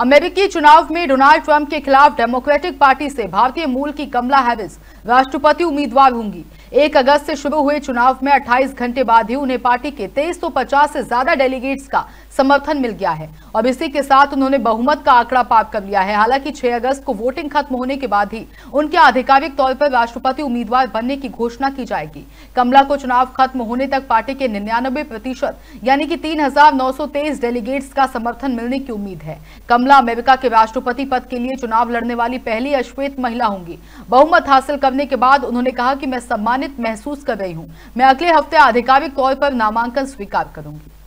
अमेरिकी चुनाव में डोनाल्ड ट्रंप के खिलाफ डेमोक्रेटिक पार्टी से भारतीय मूल की कमला हैविस राष्ट्रपति उम्मीदवार होंगी एक अगस्त से शुरू हुए चुनाव में 28 घंटे बाद ही उन्हें पार्टी के 2350 से ज्यादा डेलीगेट्स का समर्थन मिल गया है और इसी के साथ उन्होंने बहुमत का आंकड़ा पार कर लिया है हालांकि 6 अगस्त को वोटिंग खत्म होने के बाद ही उनके आधिकारिक तौर पर राष्ट्रपति उम्मीदवार बनने की घोषणा की जाएगी कमला को चुनाव खत्म होने तक पार्टी के निन्यानबे यानी की तीन डेलीगेट्स का समर्थन मिलने की उम्मीद है कमला अमेरिका के राष्ट्रपति पद के लिए चुनाव लड़ने वाली पहली अश्वेत महिला होंगी बहुमत हासिल करने के बाद उन्होंने कहा कि मैं सम्मानित महसूस कर रही हूं मैं अगले हफ्ते आधिकारिक तौर पर नामांकन स्वीकार करूंगी